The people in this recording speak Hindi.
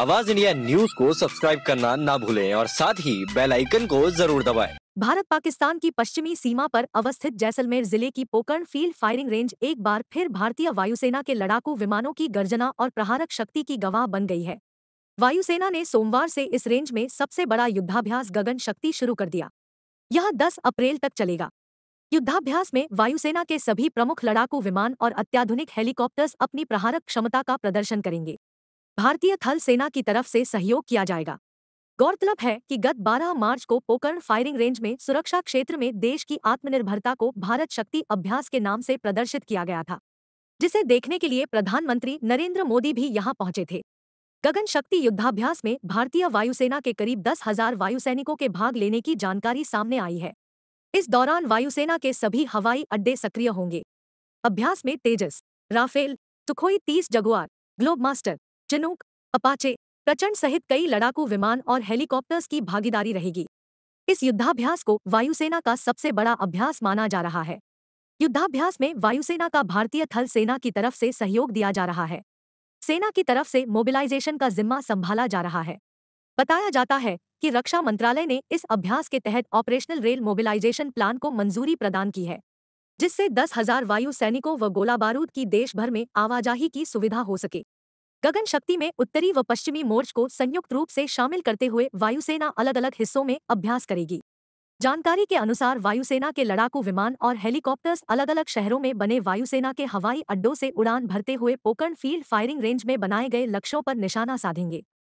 आवाज इंडिया न्यूज को सब्सक्राइब करना ना भूलें और साथ ही बेल आइकन को जरूर दबाएं। भारत पाकिस्तान की पश्चिमी सीमा पर अवस्थित जैसलमेर जिले की पोकर्ण फील्ड फायरिंग रेंज एक बार फिर भारतीय वायुसेना के लड़ाकू विमानों की गर्जना और प्रहारक शक्ति की गवाह बन गई है वायुसेना ने सोमवार से इस रेंज में सबसे बड़ा युद्धाभ्यास गगन शक्ति शुरू कर दिया यह 10 अप्रैल तक चलेगा युद्धाभ्यास में वायुसेना के सभी प्रमुख लड़ाकू विमान और अत्याधुनिक हेलीकॉप्टर्स अपनी प्रहारक क्षमता का प्रदर्शन करेंगे भारतीय थल सेना की तरफ से सहयोग किया जाएगा गौरतलब है कि गत 12 मार्च को पोकरण फायरिंग रेंज में सुरक्षा क्षेत्र में देश की आत्मनिर्भरता को भारत शक्ति अभ्यास के नाम से प्रदर्शित किया गया था जिसे देखने के लिए प्रधानमंत्री नरेंद्र मोदी भी यहां पहुंचे थे गगन शक्ति युद्धाभ्यास में भारतीय वायुसेना के करीब दस हजार वायुसैनिकों के भाग लेने की जानकारी सामने आई है इस दौरान वायुसेना के सभी हवाई अड्डे सक्रिय होंगे अभ्यास में तेजस राफेल सुखोई तीस Jaguar Globemaster Chinook Apache Prachand सहित कई लड़ाकू विमान और हेलीकॉप्टर्स की भागीदारी रहेगी इस युद्धाभ्यास को वायुसेना का सबसे बड़ा अभ्यास माना जा रहा है युद्धाभ्यास में वायुसेना का भारतीय थल सेना की तरफ से सहयोग दिया जा रहा है सेना की तरफ से मोबिलाइजेशन का जिम्मा संभाला जा रहा है बताया जाता है कि रक्षा मंत्रालय ने इस अभ्यास के तहत ऑपरेशनल रेल मोबिलाइजेशन प्लान को मंजूरी प्रदान की है जिससे दस हजार वायु सैनिकों व गोला बारूद की देश भर में आवाजाही की सुविधा हो सके गगन शक्ति में उत्तरी व पश्चिमी मोर्च को संयुक्त रूप से शामिल करते हुए वायुसेना अलग अलग हिस्सों में अभ्यास करेगी जानकारी के अनुसार वायुसेना के लड़ाकू विमान और हेलीकॉप्टर्स अलग अलग शहरों में बने वायुसेना के हवाई अड्डों से उड़ान भरते हुए पोकर्ण फील्ड फायरिंग रेंज में बनाए गए लक्ष्यों पर निशाना साधेंगे